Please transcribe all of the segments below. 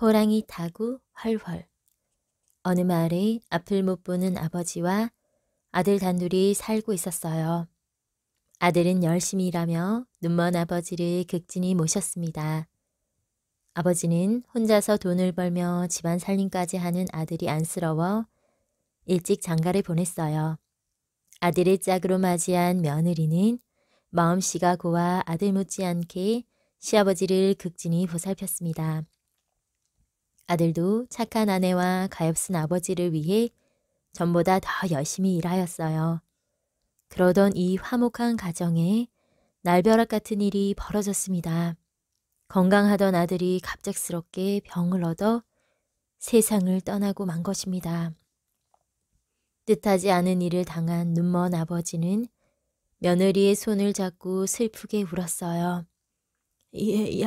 호랑이 타구 훨훨. 어느 마을에 앞을 못 보는 아버지와 아들 단둘이 살고 있었어요. 아들은 열심히 일하며 눈먼 아버지를 극진히 모셨습니다. 아버지는 혼자서 돈을 벌며 집안 살림까지 하는 아들이 안쓰러워 일찍 장가를 보냈어요. 아들의 짝으로 맞이한 며느리는 마음씨가 고와 아들 못지않게 시아버지를 극진히 보살폈습니다. 아들도 착한 아내와 가엾은 아버지를 위해 전보다 더 열심히 일하였어요. 그러던 이 화목한 가정에 날벼락 같은 일이 벌어졌습니다. 건강하던 아들이 갑작스럽게 병을 얻어 세상을 떠나고 만 것입니다. 뜻하지 않은 일을 당한 눈먼 아버지는 며느리의 손을 잡고 슬프게 울었어요. 얘야, 예,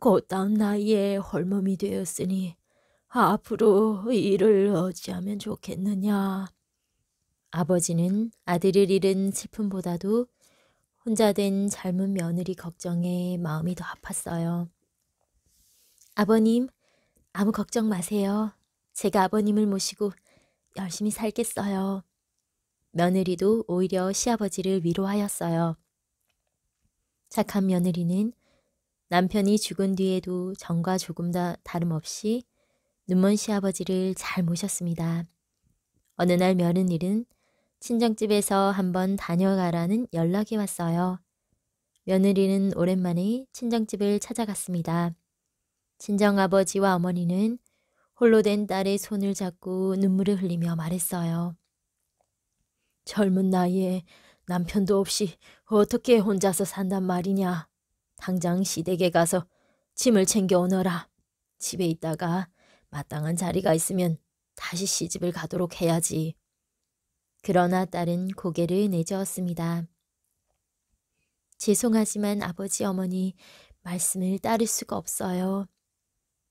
곧다음 나이에 헐몸이 되었으니 앞으로 일을 어찌하면 좋겠느냐. 아버지는 아들을 잃은 슬픔보다도 혼자 된 젊은 며느리 걱정에 마음이 더 아팠어요. 아버님, 아무 걱정 마세요. 제가 아버님을 모시고 열심히 살겠어요. 며느리도 오히려 시아버지를 위로하였어요. 착한 며느리는 남편이 죽은 뒤에도 전과 조금 더 다름없이 눈먼 시아버지를 잘 모셨습니다. 어느 날며느리는 친정집에서 한번 다녀가라는 연락이 왔어요. 며느리는 오랜만에 친정집을 찾아갔습니다. 친정아버지와 어머니는 홀로 된 딸의 손을 잡고 눈물을 흘리며 말했어요. 젊은 나이에 남편도 없이 어떻게 혼자서 산단 말이냐. 당장 시댁에 가서 짐을 챙겨오너라. 집에 있다가 마땅한 자리가 있으면 다시 시집을 가도록 해야지. 그러나 딸은 고개를 내저었습니다. 죄송하지만 아버지 어머니 말씀을 따를 수가 없어요.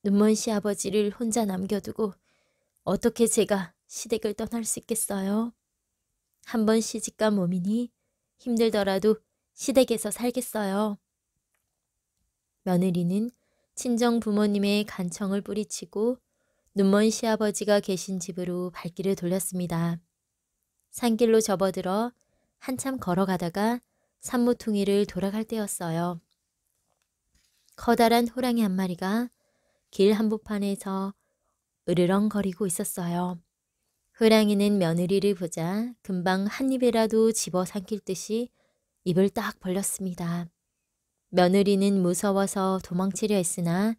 눈먼 시아버지를 혼자 남겨두고 어떻게 제가 시댁을 떠날 수 있겠어요? 한번 시집간 몸이니 힘들더라도 시댁에서 살겠어요. 며느리는 친정 부모님의 간청을 뿌리치고 눈먼 시아버지가 계신 집으로 발길을 돌렸습니다. 산길로 접어들어 한참 걸어가다가 산모퉁이를 돌아갈 때였어요. 커다란 호랑이 한 마리가 길 한복판에서 으르렁거리고 있었어요. 호랑이는 며느리를 보자 금방 한 입이라도 집어 삼킬 듯이 입을 딱 벌렸습니다. 며느리는 무서워서 도망치려 했으나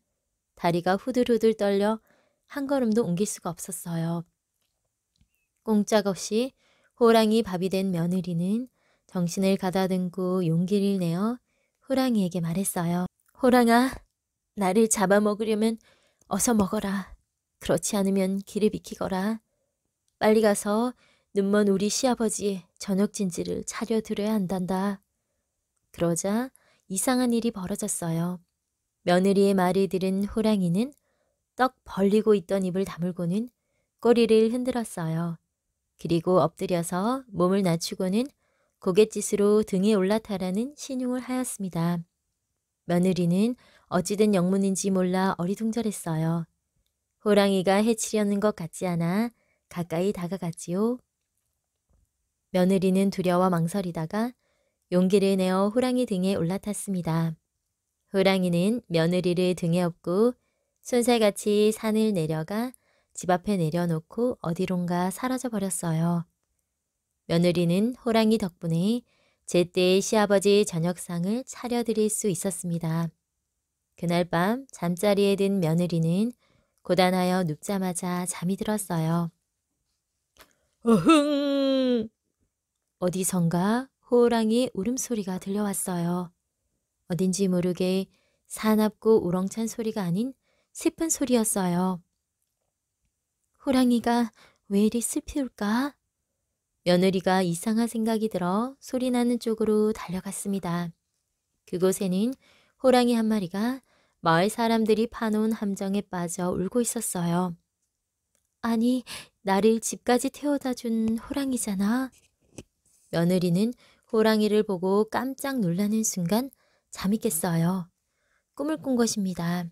다리가 후들후들 떨려 한 걸음도 옮길 수가 없었어요. 꼼짝없이 호랑이 밥이 된 며느리는 정신을 가다듬고 용기를 내어 호랑이에게 말했어요. 호랑아, 나를 잡아먹으려면 어서 먹어라. 그렇지 않으면 길을 비키거라. 빨리 가서 눈먼 우리 시아버지의 저녁 진지를 차려드려야 한단다. 그러자 이상한 일이 벌어졌어요. 며느리의 말을 들은 호랑이는 떡 벌리고 있던 입을 다물고는 꼬리를 흔들었어요. 그리고 엎드려서 몸을 낮추고는 고갯짓으로 등에 올라타라는 신용을 하였습니다. 며느리는 어찌된 영문인지 몰라 어리둥절했어요. 호랑이가 해치려는 것 같지 않아 가까이 다가갔지요. 며느리는 두려워 망설이다가 용기를 내어 호랑이 등에 올라탔습니다. 호랑이는 며느리를 등에 업고 순살같이 산을 내려가 집 앞에 내려놓고 어디론가 사라져버렸어요. 며느리는 호랑이 덕분에 제때 시아버지 저녁상을 차려드릴 수 있었습니다. 그날 밤 잠자리에 든 며느리는 고단하여 눕자마자 잠이 들었어요. 어흥! 어디선가 호랑이 울음소리가 들려왔어요. 어딘지 모르게 사납고 우렁찬 소리가 아닌 슬픈 소리였어요. 호랑이가 왜 이리 슬피울까? 며느리가 이상한 생각이 들어 소리나는 쪽으로 달려갔습니다. 그곳에는 호랑이 한 마리가 마을 사람들이 파놓은 함정에 빠져 울고 있었어요. 아니, 나를 집까지 태워다 준 호랑이잖아. 며느리는 호랑이를 보고 깜짝 놀라는 순간 잠이 깼어요. 꿈을 꾼 것입니다.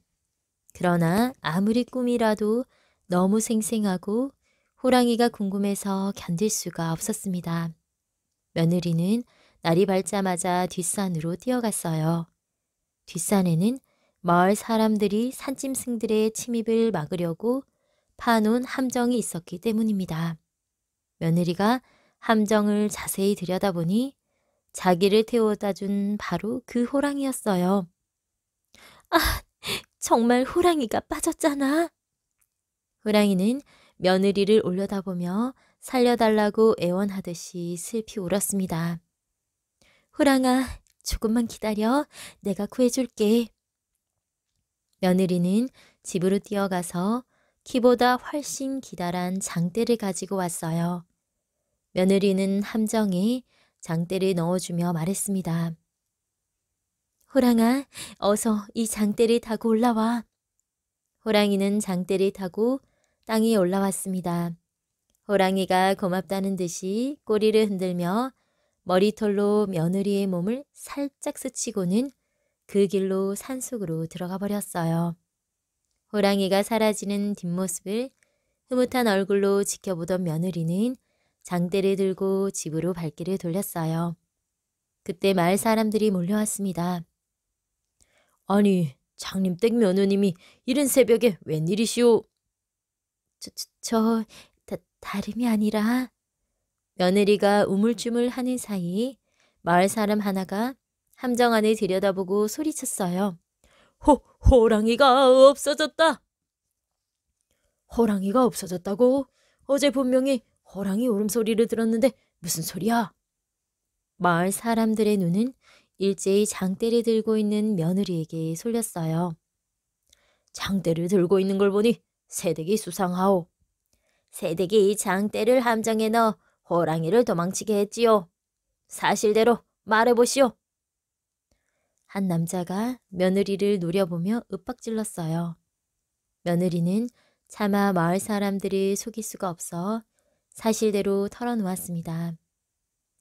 그러나 아무리 꿈이라도 너무 생생하고 호랑이가 궁금해서 견딜 수가 없었습니다. 며느리는 날이 밝자마자 뒷산으로 뛰어갔어요. 뒷산에는 마을 사람들이 산짐승들의 침입을 막으려고 파놓은 함정이 있었기 때문입니다. 며느리가 함정을 자세히 들여다보니 자기를 태워다 준 바로 그 호랑이였어요. 아, 정말 호랑이가 빠졌잖아. 호랑이는 며느리를 올려다보며 살려달라고 애원하듯이 슬피 울었습니다. 호랑아, 조금만 기다려. 내가 구해줄게. 며느리는 집으로 뛰어가서 키보다 훨씬 기다란 장대를 가지고 왔어요. 며느리는 함정에 장대를 넣어주며 말했습니다. 호랑아, 어서 이 장대를 타고 올라와. 호랑이는 장대를 타고 땅에 올라왔습니다. 호랑이가 고맙다는 듯이 꼬리를 흔들며 머리털로 며느리의 몸을 살짝 스치고는 그 길로 산속으로 들어가 버렸어요. 호랑이가 사라지는 뒷모습을 흐뭇한 얼굴로 지켜보던 며느리는 장대를 들고 집으로 발길을 돌렸어요. 그때 마을 사람들이 몰려왔습니다. 아니, 장님 댁 며느님이 이른 새벽에 웬일이시오? 저, 저, 저 다, 다름이 아니라 며느리가 우물쭈물 하는 사이 마을 사람 하나가 함정 안에 들여다보고 소리쳤어요. 호, 호랑이가 없어졌다! 호랑이가 없어졌다고? 어제 분명히 호랑이 울음소리를 들었는데 무슨 소리야? 마을 사람들의 눈은 일제히 장대를 들고 있는 며느리에게 쏠렸어요. 장대를 들고 있는 걸 보니 새댁이 수상하오. 새댁이 장대를 함정에 넣어 호랑이를 도망치게 했지요. 사실대로 말해보시오. 한 남자가 며느리를 노려보며 윽박질렀어요. 며느리는 차마 마을 사람들을 속일 수가 없어 사실대로 털어놓았습니다.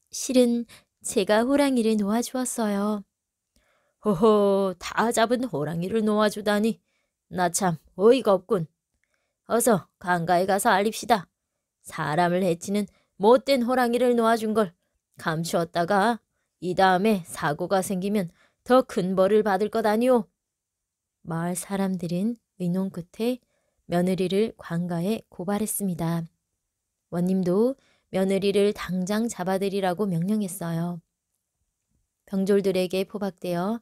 실은 제가 호랑이를 놓아주었어요. 호호, 다 잡은 호랑이를 놓아주다니. 나 참 어이가 없군. 어서 강가에 가서 알립시다. 사람을 해치는 못된 호랑이를 놓아준 걸 감추었다가 이 다음에 사고가 생기면 더 큰 벌을 받을 것 아니오. 마을 사람들은 의논 끝에 며느리를 관가에 고발했습니다. 원님도 며느리를 당장 잡아들이라고 명령했어요. 병졸들에게 포박되어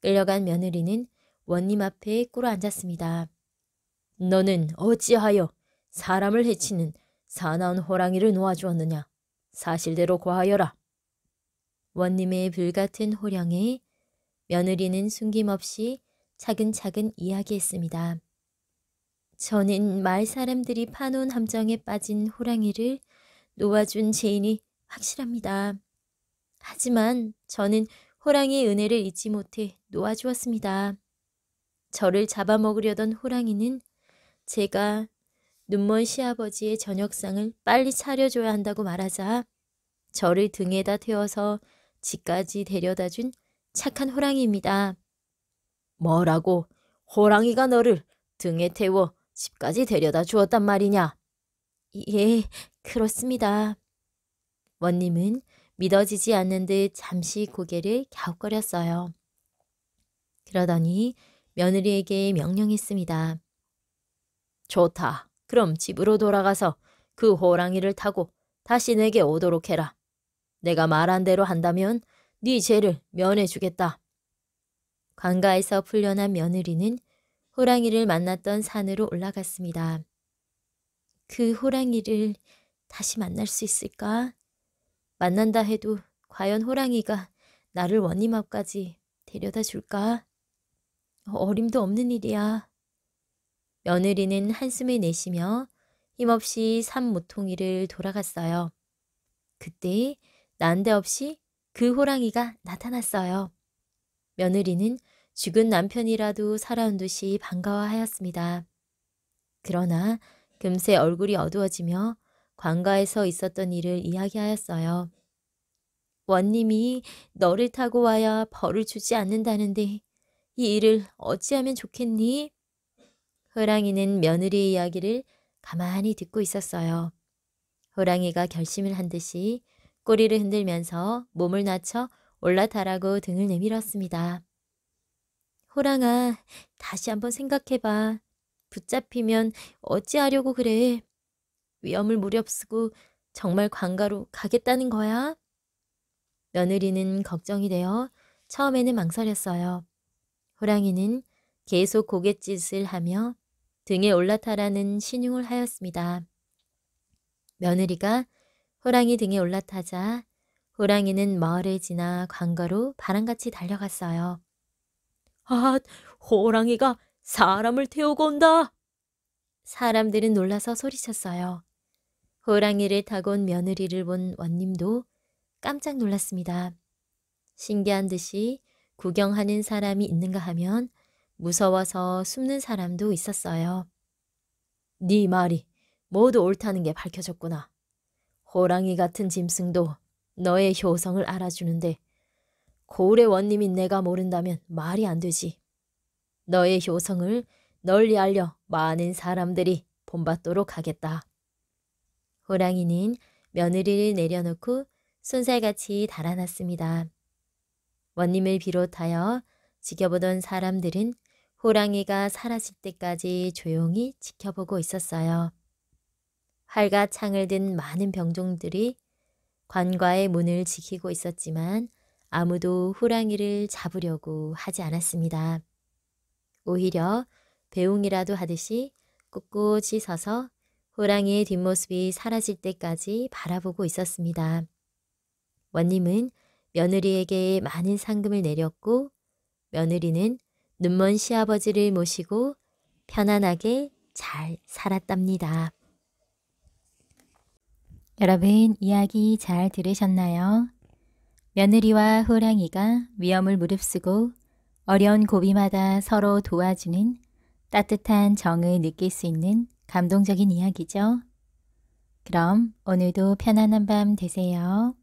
끌려간 며느리는 원님 앞에 꿇어 앉았습니다. 너는 어찌하여 사람을 해치는 사나운 호랑이를 놓아주었느냐. 사실대로 고하여라 원님의 불같은 호령에 며느리는 숨김없이 차근차근 이야기했습니다. 저는 마을 사람들이 파놓은 함정에 빠진 호랑이를 놓아준 죄인이 확실합니다. 하지만 저는 호랑이의 은혜를 잊지 못해 놓아주었습니다. 저를 잡아먹으려던 호랑이는 제가 눈먼 시아버지의 저녁상을 빨리 차려줘야 한다고 말하자 저를 등에다 태워서 집까지 데려다 준 착한 호랑이입니다. 뭐라고? 호랑이가 너를 등에 태워 집까지 데려다 주었단 말이냐? 예, 그렇습니다. 원님은 믿어지지 않는 듯 잠시 고개를 갸웃거렸어요. 그러더니 며느리에게 명령했습니다. 좋다. 그럼 집으로 돌아가서 그 호랑이를 타고 다시 내게 오도록 해라. 내가 말한 대로 한다면 네 죄를 면해주겠다. 관가에서 풀려난 며느리는 호랑이를 만났던 산으로 올라갔습니다. 그 호랑이를 다시 만날 수 있을까? 만난다 해도 과연 호랑이가 나를 원님 앞까지 데려다 줄까? 어림도 없는 일이야. 며느리는 한숨을 내쉬며 힘없이 산 모퉁이를 돌아갔어요. 그때 난데없이 그 호랑이가 나타났어요. 며느리는 죽은 남편이라도 살아온 듯이 반가워하였습니다. 그러나 금세 얼굴이 어두워지며 관가에서 있었던 일을 이야기하였어요. 원님이 너를 타고 와야 벌을 주지 않는다는데 이 일을 어찌하면 좋겠니? 호랑이는 며느리의 이야기를 가만히 듣고 있었어요. 호랑이가 결심을 한 듯이 꼬리를 흔들면서 몸을 낮춰 올라타라고 등을 내밀었습니다. 호랑아, 다시 한번 생각해봐. 붙잡히면 어찌하려고 그래. 위험을 무렵쓰고 정말 관가로 가겠다는 거야? 며느리는 걱정이 되어 처음에는 망설였어요. 호랑이는 계속 고갯짓을 하며 등에 올라타라는 신용을 하였습니다. 며느리가 호랑이 등에 올라타자 호랑이는 마을을 지나 광가로 바람같이 달려갔어요. 아, 호랑이가 사람을 태우고 온다. 사람들은 놀라서 소리쳤어요. 호랑이를 타고 온 며느리를 본 원님도 깜짝 놀랐습니다. 신기한 듯이 구경하는 사람이 있는가 하면 무서워서 숨는 사람도 있었어요. 네 말이 모두 옳다는 게 밝혀졌구나. 호랑이 같은 짐승도 너의 효성을 알아주는데 고울의 원님인 내가 모른다면 말이 안 되지. 너의 효성을 널리 알려 많은 사람들이 본받도록 하겠다. 호랑이는 며느리를 내려놓고 순살같이 달아났습니다. 원님을 비롯하여 지켜보던 사람들은 호랑이가 사라질 때까지 조용히 지켜보고 있었어요. 활과 창을 든 많은 병종들이 관과의 문을 지키고 있었지만 아무도 호랑이를 잡으려고 하지 않았습니다. 오히려 배웅이라도 하듯이 꼿꼿이 서서 호랑이의 뒷모습이 사라질 때까지 바라보고 있었습니다. 원님은 며느리에게 많은 상금을 내렸고 며느리는 눈먼 시아버지를 모시고 편안하게 잘 살았답니다. 여러분 이야기 잘 들으셨나요? 며느리와 호랑이가 위험을 무릅쓰고 어려운 고비마다 서로 도와주는 따뜻한 정을 느낄 수 있는 감동적인 이야기죠. 그럼 오늘도 편안한 밤 되세요.